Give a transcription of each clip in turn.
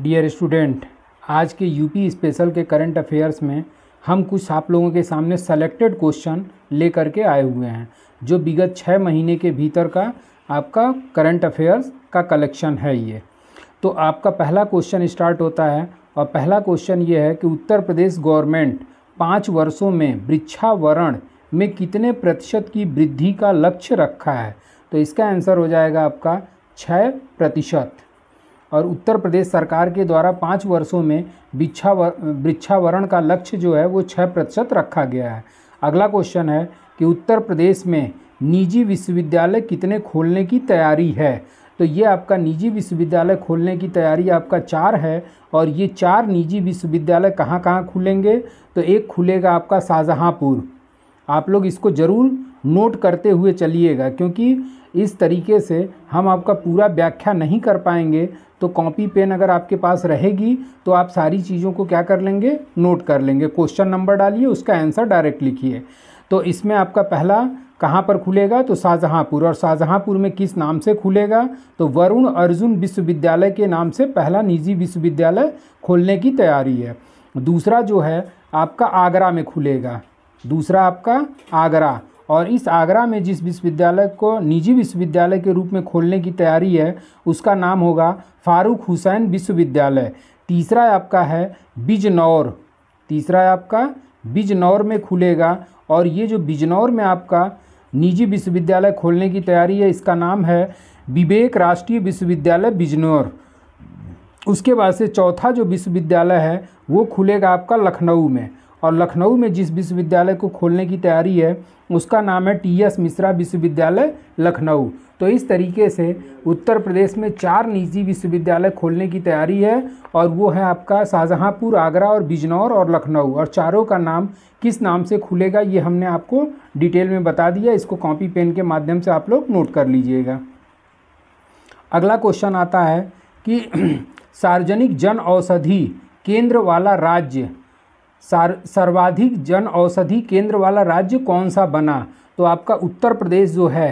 dear student आज के UP special के करंट अफेयर्स में हम कुछ आप लोगों के सामने सेलेक्टेड क्वेश्चन लेकर के आए हुए हैं जो विगत छः महीने के भीतर का आपका करंट अफेयर्स का कलेक्शन है ये तो आपका पहला क्वेश्चन स्टार्ट होता है और पहला क्वेश्चन ये है कि उत्तर प्रदेश गवर्नमेंट पाँच वर्षों में वृक्षावरण में कितने प्रतिशत की वृद्धि का लक्ष्य रखा है तो इसका आंसर हो जाएगा आपका छः प्रतिशत और उत्तर प्रदेश सरकार के द्वारा पाँच वर्षों में वृक्षावर वृक्षावरण का लक्ष्य जो है वो छः प्रतिशत रखा गया है अगला क्वेश्चन है कि उत्तर प्रदेश में निजी विश्वविद्यालय कितने खोलने की तैयारी है तो ये आपका निजी विश्वविद्यालय खोलने की तैयारी आपका चार है और ये चार निजी विश्वविद्यालय कहाँ कहाँ खुलेंगे तो एक खुलेगा आपका शाहजहाँपुर आप लोग इसको ज़रूर नोट करते हुए चलिएगा क्योंकि इस तरीके से हम आपका पूरा व्याख्या नहीं कर पाएंगे तो कॉपी पेन अगर आपके पास रहेगी तो आप सारी चीज़ों को क्या कर लेंगे नोट कर लेंगे क्वेश्चन नंबर डालिए उसका आंसर डायरेक्ट लिखिए तो इसमें आपका पहला कहाँ पर खुलेगा तो शाहजहाँपुर और शाहजहाँपुर में किस नाम से खुलेगा तो वरुण अर्जुन विश्वविद्यालय के नाम से पहला निजी विश्वविद्यालय खोलने की तैयारी है दूसरा जो है आपका आगरा में खुलेगा दूसरा आपका आगरा और इस आगरा में जिस विश्वविद्यालय को निजी विश्वविद्यालय के रूप में खोलने की तैयारी है उसका नाम होगा फ़ारूक हुसैन विश्वविद्यालय तीसरा आपका है बिजनौर तीसरा आपका बिजनौर में खुलेगा और ये जो बिजनौर में आपका निजी विश्वविद्यालय खोलने की तैयारी है इसका नाम है विवेक राष्ट्रीय विश्वविद्यालय बिजनौर उसके बाद से चौथा जो विश्वविद्यालय है वो खुलेगा आपका लखनऊ में और लखनऊ में जिस विश्वविद्यालय को खोलने की तैयारी है उसका नाम है टी एस मिश्रा विश्वविद्यालय लखनऊ तो इस तरीके से उत्तर प्रदेश में चार निजी विश्वविद्यालय खोलने की तैयारी है और वो है आपका शाहजहाँपुर आगरा और बिजनौर और लखनऊ और चारों का नाम किस नाम से खुलेगा ये हमने आपको डिटेल में बता दिया इसको कॉपी पेन के माध्यम से आप लोग नोट कर लीजिएगा अगला क्वेश्चन आता है कि सार्वजनिक जन औषधि केंद्र वाला राज्य सर्वाधिक जन औषधि केंद्र वाला राज्य कौन सा बना तो आपका उत्तर प्रदेश जो है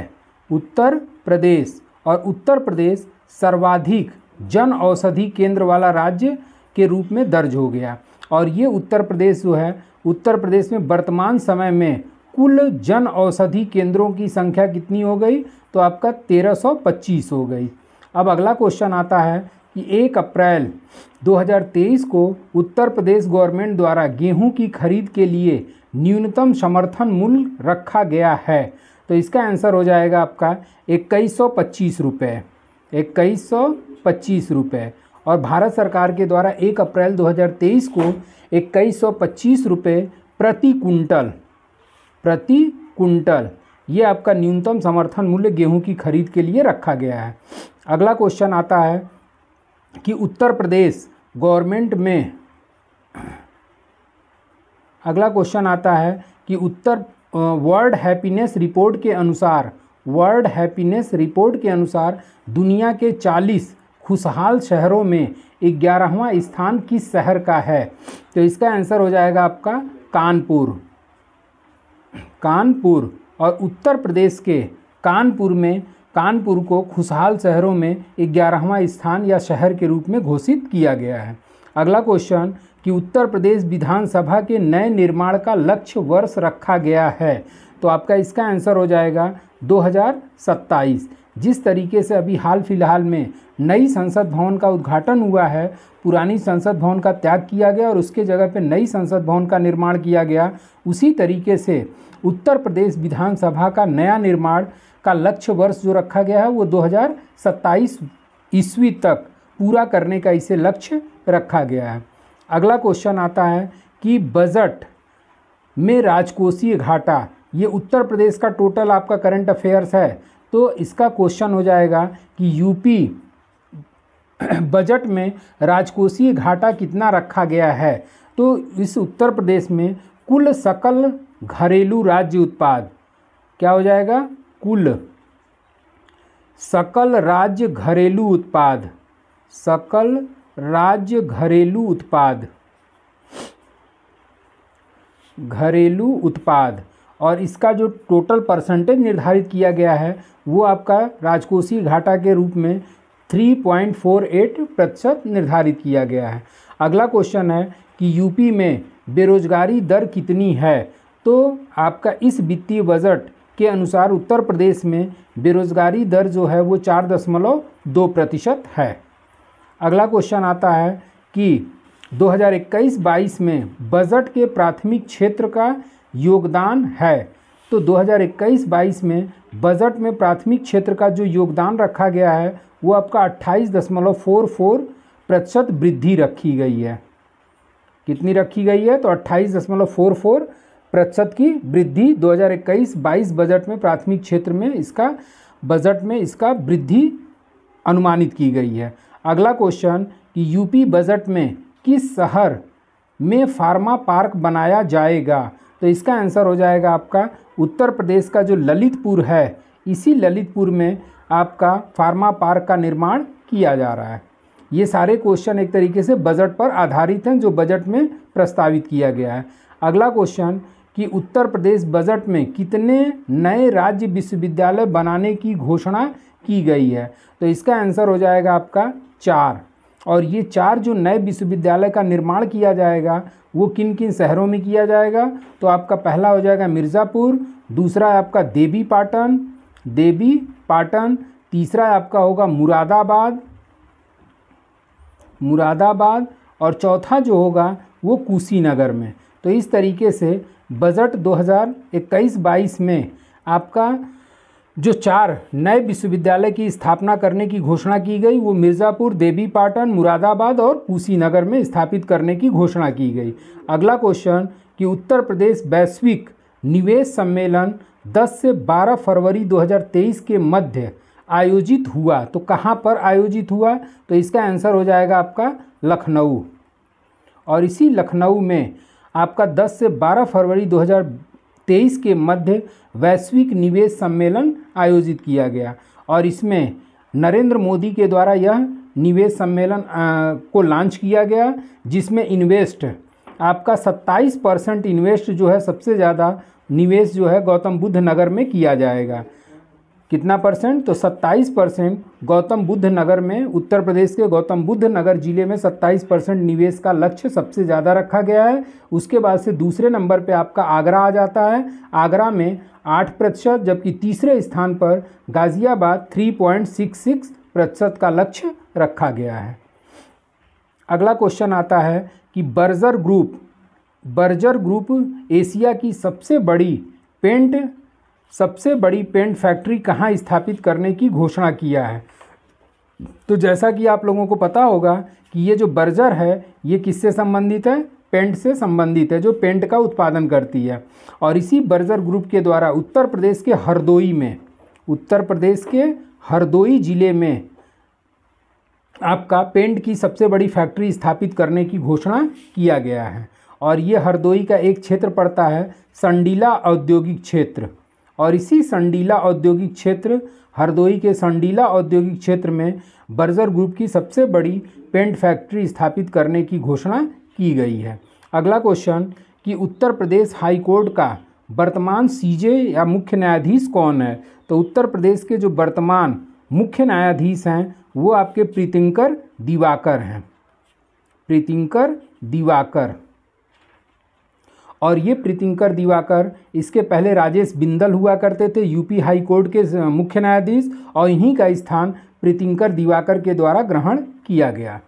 उत्तर प्रदेश और उत्तर प्रदेश सर्वाधिक जन औषधि केंद्र वाला राज्य के रूप में दर्ज हो गया और ये उत्तर प्रदेश जो है उत्तर प्रदेश में वर्तमान समय में कुल जन औषधि केंद्रों की संख्या कितनी हो गई तो आपका 1325 हो गई अब अगला क्वेश्चन आता है कि एक अप्रैल 2023 को उत्तर प्रदेश गवर्नमेंट द्वारा गेहूं की खरीद के लिए न्यूनतम समर्थन मूल्य रखा गया है तो इसका आंसर हो जाएगा आपका इक्कीस सौ पच्चीस रुपये इक्कीस सौ पच्चीस रुपये और भारत सरकार के द्वारा एक अप्रैल 2023 को इक्कीस सौ पच्चीस रुपये प्रति कुंटल प्रति कुंटल ये आपका न्यूनतम समर्थन मूल्य गेहूं की खरीद के लिए रखा गया है अगला क्वेश्चन आता है कि उत्तर प्रदेश गवर्नमेंट में अगला क्वेश्चन आता है कि उत्तर वर्ल्ड हैप्पीनेस रिपोर्ट के अनुसार वर्ल्ड हैप्पीनेस रिपोर्ट के अनुसार दुनिया के 40 खुशहाल शहरों में ग्यारहवा स्थान किस शहर का है तो इसका आंसर हो जाएगा आपका कानपुर कानपुर और उत्तर प्रदेश के कानपुर में कानपुर को खुशहाल शहरों में ग्यारहवां स्थान या शहर के रूप में घोषित किया गया है अगला क्वेश्चन कि उत्तर प्रदेश विधानसभा के नए निर्माण का लक्ष्य वर्ष रखा गया है तो आपका इसका आंसर हो जाएगा 2027 जिस तरीके से अभी हाल फिलहाल में नई संसद भवन का उद्घाटन हुआ है पुरानी संसद भवन का त्याग किया गया और उसके जगह पर नई संसद भवन का निर्माण किया गया उसी तरीके से उत्तर प्रदेश विधानसभा का नया निर्माण का लक्ष्य वर्ष जो रखा गया है वो 2027 ईस्वी तक पूरा करने का इसे लक्ष्य रखा गया है अगला क्वेश्चन आता है कि बजट में राजकोषीय घाटा ये उत्तर प्रदेश का टोटल आपका करंट अफेयर्स है तो इसका क्वेश्चन हो जाएगा कि यूपी बजट में राजकोषीय घाटा कितना रखा गया है तो इस उत्तर प्रदेश में कुल सकल घरेलू राज्य उत्पाद क्या हो जाएगा कुल सकल राज्य घरेलू उत्पाद सकल राज्य घरेलू उत्पाद घरेलू उत्पाद और इसका जो टोटल परसेंटेज निर्धारित किया गया है वो आपका राजकोषीय घाटा के रूप में 3.48 प्रतिशत निर्धारित किया गया है अगला क्वेश्चन है कि यूपी में बेरोजगारी दर कितनी है तो आपका इस वित्तीय बजट के अनुसार उत्तर प्रदेश में बेरोज़गारी दर जो है वो चार दशमलव दो प्रतिशत है अगला क्वेश्चन आता है कि 2021-22 में बजट के प्राथमिक क्षेत्र का योगदान है तो 2021-22 में बजट में प्राथमिक क्षेत्र का जो योगदान रखा गया है वो आपका 28.44 प्रतिशत वृद्धि रखी गई है कितनी रखी गई है तो 28.44 प्रतिशत की वृद्धि 2021-22 बजट में प्राथमिक क्षेत्र में इसका बजट में इसका वृद्धि अनुमानित की गई है अगला क्वेश्चन कि यूपी बजट में किस शहर में फार्मा पार्क बनाया जाएगा तो इसका आंसर हो जाएगा आपका उत्तर प्रदेश का जो ललितपुर है इसी ललितपुर में आपका फार्मा पार्क का निर्माण किया जा रहा है ये सारे क्वेश्चन एक तरीके से बजट पर आधारित हैं जो बजट में प्रस्तावित किया गया है अगला क्वेश्चन कि उत्तर प्रदेश बजट में कितने नए राज्य विश्वविद्यालय बनाने की घोषणा की गई है तो इसका आंसर हो जाएगा आपका चार और ये चार जो नए विश्वविद्यालय का निर्माण किया जाएगा वो किन किन शहरों में किया जाएगा तो आपका पहला हो जाएगा मिर्ज़ापुर दूसरा है आपका देवी पाटन देवी पाटन तीसरा आपका होगा मुरादाबाद मुरादाबाद और चौथा जो होगा वो कुशीनगर में तो इस तरीके से बजट 2021-22 में आपका जो चार नए विश्वविद्यालय की स्थापना करने की घोषणा की गई वो मिर्ज़ापुर देवी पाटन मुरादाबाद और कुशीनगर में स्थापित करने की घोषणा की गई अगला क्वेश्चन कि उत्तर प्रदेश वैश्विक निवेश सम्मेलन 10 से 12 फरवरी 2023 के मध्य आयोजित हुआ तो कहाँ पर आयोजित हुआ तो इसका आंसर हो जाएगा आपका लखनऊ और इसी लखनऊ में आपका 10 से 12 फरवरी 2023 के मध्य वैश्विक निवेश सम्मेलन आयोजित किया गया और इसमें नरेंद्र मोदी के द्वारा यह निवेश सम्मेलन को लॉन्च किया गया जिसमें इन्वेस्ट आपका 27 परसेंट इन्वेस्ट जो है सबसे ज़्यादा निवेश जो है गौतम बुद्ध नगर में किया जाएगा कितना परसेंट तो 27 परसेंट गौतम बुद्ध नगर में उत्तर प्रदेश के गौतम बुद्ध नगर जिले में 27 परसेंट निवेश का लक्ष्य सबसे ज़्यादा रखा गया है उसके बाद से दूसरे नंबर पे आपका आगरा आ जाता है आगरा में आठ प्रतिशत जबकि तीसरे स्थान पर गाज़ियाबाद 3.66 प्रतिशत का लक्ष्य रखा गया है अगला क्वेश्चन आता है कि Berger group Berger group Asia की सबसे बड़ी पेंट सबसे बड़ी पेंट फैक्ट्री कहाँ स्थापित करने की घोषणा किया है तो जैसा कि आप लोगों को पता होगा कि ये जो बर्जर है ये किससे संबंधित है पेंट से संबंधित है जो पेंट का उत्पादन करती है और इसी बर्जर ग्रुप के द्वारा उत्तर प्रदेश के हरदोई में उत्तर प्रदेश के हरदोई ज़िले में आपका पेंट की सबसे बड़ी फैक्ट्री स्थापित करने की घोषणा किया गया है और ये हरदोई का एक क्षेत्र पड़ता है संडीला औद्योगिक क्षेत्र और इसी संडीला औद्योगिक क्षेत्र हरदोई के संडीला औद्योगिक क्षेत्र में बर्जर ग्रुप की सबसे बड़ी पेंट फैक्ट्री स्थापित करने की घोषणा की गई है अगला क्वेश्चन कि उत्तर प्रदेश हाई कोर्ट का वर्तमान सीजे या मुख्य न्यायाधीश कौन है तो उत्तर प्रदेश के जो वर्तमान मुख्य न्यायाधीश हैं वो आपके प्रीतिंकर दिवाकर हैं प्रीतिंकर दिवाकर और ये प्रीतिंकर दिवाकर इसके पहले राजेश बिंदल हुआ करते थे यूपी हाई कोर्ट के मुख्य न्यायाधीश और इन्हीं का स्थान प्रीतिंकर दिवाकर के द्वारा ग्रहण किया गया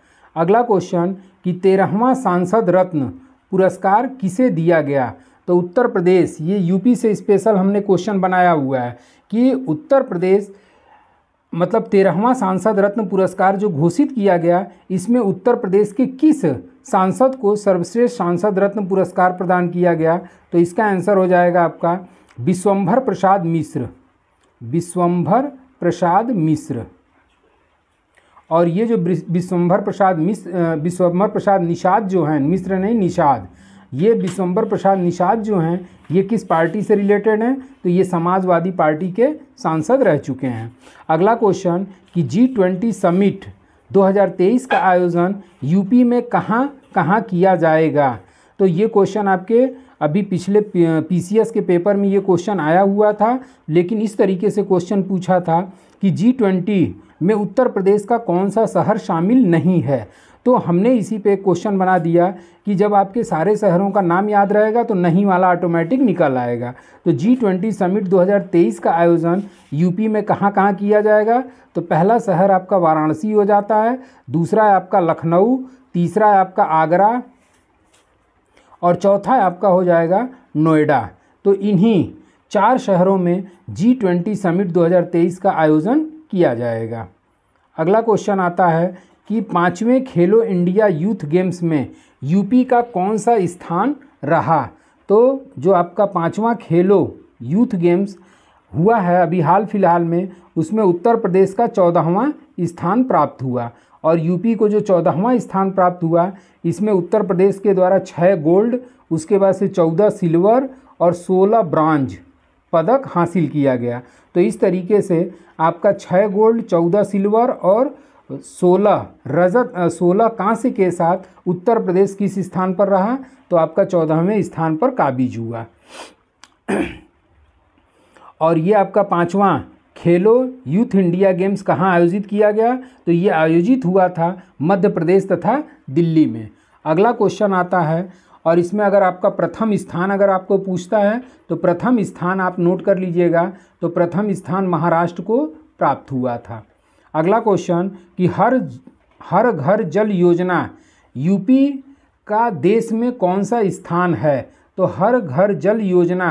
अगला क्वेश्चन कि तेरहवा सांसद रत्न पुरस्कार किसे दिया गया तो उत्तर प्रदेश ये यूपी से स्पेशल हमने क्वेश्चन बनाया हुआ है कि उत्तर प्रदेश मतलब तेरहवां सांसद रत्न पुरस्कार जो घोषित किया गया इसमें उत्तर प्रदेश के किस सांसद को सर्वश्रेष्ठ सांसद रत्न पुरस्कार प्रदान किया गया तो इसका आंसर हो जाएगा आपका विश्वम्भर प्रसाद मिश्र विश्वम्भर प्रसाद मिश्र और ये जो विश्वम्भर प्रसाद मिश्र विश्वम्भर प्रसाद निषाद जो हैं मिश्र नहीं निषाद ये विश्वम्बर प्रसाद निषाद जो हैं ये किस पार्टी से रिलेटेड हैं तो ये समाजवादी पार्टी के सांसद रह चुके हैं अगला क्वेश्चन कि जी ट्वेंटी समिट 2023 का आयोजन यूपी में कहाँ कहाँ किया जाएगा तो ये क्वेश्चन आपके अभी पिछले पीसीएस के पेपर में ये क्वेश्चन आया हुआ था लेकिन इस तरीके से क्वेश्चन पूछा था कि जी ट्वेंटी में उत्तर प्रदेश का कौन सा शहर शामिल नहीं है तो हमने इसी पे क्वेश्चन बना दिया कि जब आपके सारे शहरों का नाम याद रहेगा तो नहीं वाला ऑटोमेटिक निकल आएगा तो जी ट्वेंटी समिट 2023 का आयोजन यूपी में कहाँ कहाँ किया जाएगा तो पहला शहर आपका वाराणसी हो जाता है दूसरा है आपका लखनऊ तीसरा है आपका आगरा और चौथा आपका हो जाएगा नोएडा तो इन्हीं चार शहरों में जी ट्वेंटी समिट 2023 का आयोजन किया जाएगा अगला क्वेश्चन आता है कि पाँचवें खेलो इंडिया यूथ गेम्स में यूपी का कौन सा स्थान रहा तो जो आपका पाँचवा खेलो यूथ गेम्स हुआ है अभी हाल फिलहाल में उसमें उत्तर प्रदेश का चौदहवां स्थान प्राप्त हुआ और यूपी को जो चौदहवां स्थान प्राप्त हुआ इसमें उत्तर प्रदेश के द्वारा छः गोल्ड उसके बाद से चौदह सिल्वर और सोलह ब्रांज पदक हासिल किया गया तो इस तरीके से आपका छः गोल्ड चौदह सिल्वर और सोलह रजत सोलह कांस्य के साथ उत्तर प्रदेश किस स्थान पर रहा तो आपका चौदहवें स्थान पर काबिज हुआ और ये आपका पाँचवा खेलो यूथ इंडिया गेम्स कहाँ आयोजित किया गया तो ये आयोजित हुआ था मध्य प्रदेश तथा दिल्ली में अगला क्वेश्चन आता है और इसमें अगर आपका प्रथम स्थान अगर आपको पूछता है तो प्रथम स्थान आप नोट कर लीजिएगा तो प्रथम स्थान महाराष्ट्र को प्राप्त हुआ था अगला क्वेश्चन कि हर हर घर जल योजना यूपी का देश में कौन सा स्थान है तो हर घर जल योजना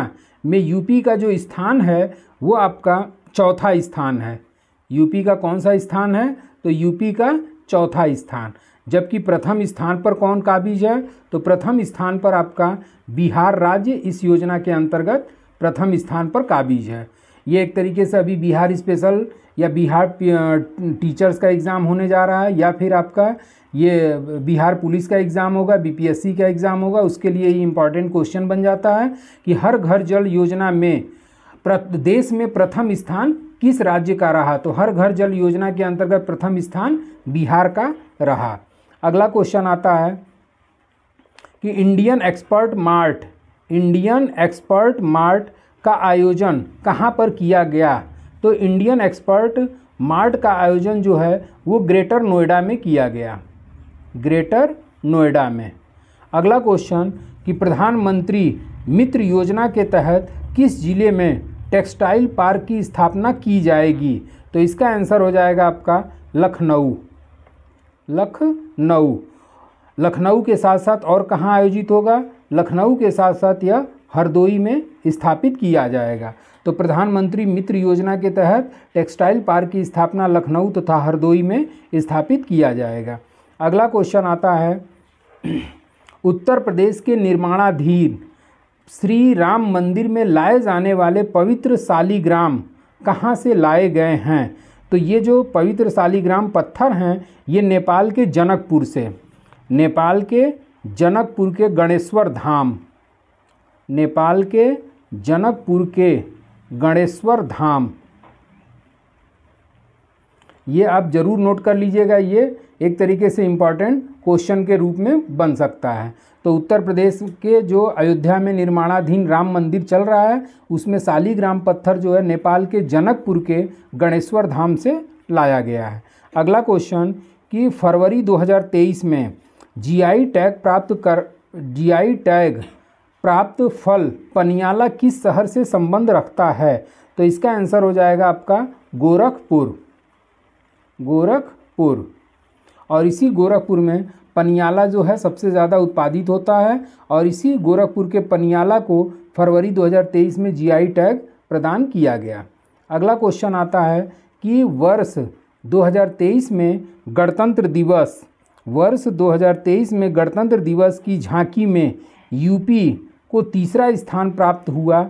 में यूपी का जो स्थान है वो आपका चौथा स्थान है यूपी का कौन सा स्थान है तो यूपी का चौथा स्थान जबकि प्रथम स्थान पर कौन काबिज है तो प्रथम स्थान पर आपका बिहार राज्य इस योजना के अंतर्गत प्रथम स्थान पर काबिज है ये एक तरीके से अभी बिहार स्पेशल या बिहार टीचर्स का एग्ज़ाम होने जा रहा है या फिर आपका ये बिहार पुलिस का एग्ज़ाम होगा बीपीएससी का एग्ज़ाम होगा उसके लिए ये इम्पॉर्टेंट क्वेश्चन बन जाता है कि हर घर जल योजना में देश में प्रथम स्थान किस राज्य का रहा तो हर घर जल योजना के अंतर्गत प्रथम स्थान बिहार का रहा अगला क्वेश्चन आता है कि Indian expert mart Indian expert mart का आयोजन कहाँ पर किया गया तो इंडियन एक्सपर्ट मार्ट का आयोजन जो है वो ग्रेटर नोएडा में किया गया ग्रेटर नोएडा में अगला क्वेश्चन कि प्रधानमंत्री मित्र योजना के तहत किस ज़िले में टेक्सटाइल पार्क की स्थापना की जाएगी तो इसका आंसर हो जाएगा आपका लखनऊ लखनऊ लखनऊ के साथ साथ और कहाँ आयोजित होगा लखनऊ के साथ साथ यह हरदोई में स्थापित किया जाएगा तो प्रधानमंत्री मित्र योजना के तहत टेक्सटाइल पार्क की स्थापना लखनऊ तथा हरदोई में स्थापित किया जाएगा अगला क्वेश्चन आता है उत्तर प्रदेश के निर्माणाधीन श्री राम मंदिर में लाए जाने वाले पवित्र शालीग्राम कहाँ से लाए गए हैं तो ये जो पवित्र शालीग्राम पत्थर हैं ये नेपाल के जनकपुर से नेपाल के जनकपुर के गणेश्वर धाम नेपाल के जनकपुर के गणेश्वर धाम ये आप ज़रूर नोट कर लीजिएगा ये एक तरीके से इम्पॉर्टेंट क्वेश्चन के रूप में बन सकता है तो उत्तर प्रदेश के जो अयोध्या में निर्माणाधीन राम मंदिर चल रहा है उसमें शालीग्राम पत्थर जो है नेपाल के जनकपुर के गणेश्वर धाम से लाया गया है अगला क्वेश्चन कि फरवरी 2023 में जीआई टैग प्राप्त कर जीआई टैग प्राप्त फल पनियाला किस शहर से संबंध रखता है तो इसका आंसर हो जाएगा आपका गोरखपुर गोरखपुर और इसी गोरखपुर में पनियाला जो है सबसे ज़्यादा उत्पादित होता है और इसी गोरखपुर के पनियाला को फरवरी 2023 में जीआई टैग प्रदान किया गया अगला क्वेश्चन आता है कि वर्ष 2023 में गणतंत्र दिवस वर्ष 2023 में गणतंत्र दिवस की झांकी में यूपी को तीसरा स्थान प्राप्त हुआ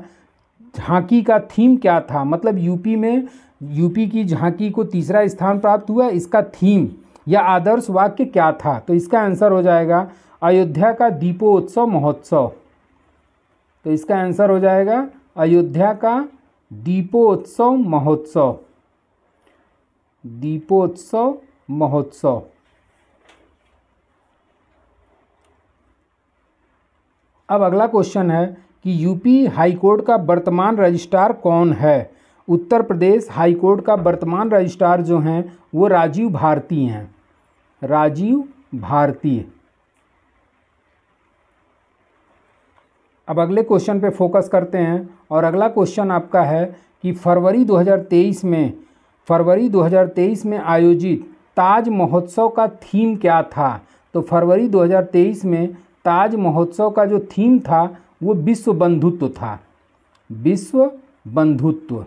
झांकी का थीम क्या था मतलब यूपी में यूपी की झांकी को तीसरा स्थान प्राप्त हुआ इसका थीम या आदर्श वाक्य क्या था तो इसका आंसर हो जाएगा अयोध्या का दीपोत्सव महोत्सव तो इसका आंसर हो जाएगा अयोध्या का दीपोत्सव महोत्सव दीपोत्सव महोत्सव अब अगला क्वेश्चन है कि यूपी हाईकोर्ट का वर्तमान रजिस्ट्रार कौन है उत्तर प्रदेश हाईकोर्ट का वर्तमान रजिस्ट्रार जो हैं वो राजीव भारती हैं राजीव भारती अब अगले क्वेश्चन पे फोकस करते हैं और अगला क्वेश्चन आपका है कि फरवरी 2023 में फरवरी 2023 में आयोजित ताज महोत्सव का थीम क्या था तो फरवरी 2023 में ताज महोत्सव का जो थीम था वो विश्व बंधुत्व था विश्व बंधुत्व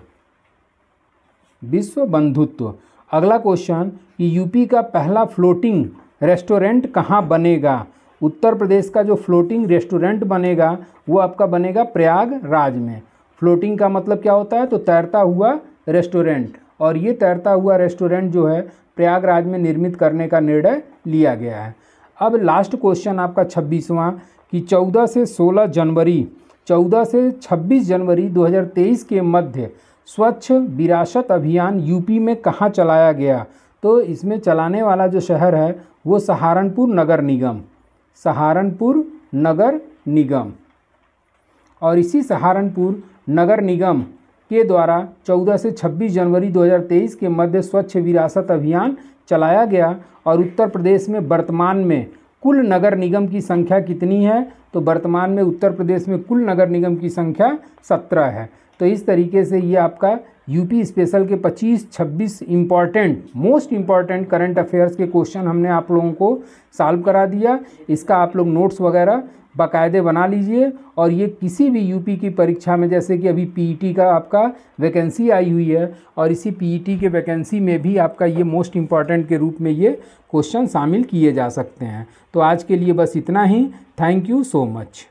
विश्व बंधुत्व अगला क्वेश्चन कि यूपी का पहला फ्लोटिंग रेस्टोरेंट कहाँ बनेगा उत्तर प्रदेश का जो फ्लोटिंग रेस्टोरेंट बनेगा वो आपका बनेगा प्रयागराज में फ्लोटिंग का मतलब क्या होता है तो तैरता हुआ रेस्टोरेंट और ये तैरता हुआ रेस्टोरेंट जो है प्रयागराज में निर्मित करने का निर्णय लिया गया है अब लास्ट क्वेश्चन आपका छब्बीसवां कि 14 से 16 जनवरी 14 से 26 जनवरी 2023 के मध्य स्वच्छ विरासत अभियान यूपी में कहाँ चलाया गया तो इसमें चलाने वाला जो शहर है वो सहारनपुर नगर निगम सहारनपुर नगर निगम और इसी सहारनपुर नगर निगम के द्वारा 14 से 26 जनवरी 2023 के मध्य स्वच्छ विरासत अभियान चलाया गया और उत्तर प्रदेश में वर्तमान में कुल नगर निगम की संख्या कितनी है तो वर्तमान में उत्तर प्रदेश में कुल नगर निगम की संख्या सत्रह है तो इस तरीके से ये आपका यूपी स्पेशल के 25-26 important most important current affairs के क्वेश्चन हमने आप लोगों को सॉल्व करा दिया इसका आप लोग नोट्स वगैरह बाकायदे बना लीजिए और ये किसी भी यूपी की परीक्षा में जैसे कि अभी पीईटी e का आपका वैकेंसी आई हुई है और इसी पीईटी e के वैकेंसी में भी आपका ये मोस्ट इम्पॉर्टेंट के रूप में ये क्वेश्चन शामिल किए जा सकते हैं तो आज के लिए बस इतना ही थैंक यू सो मच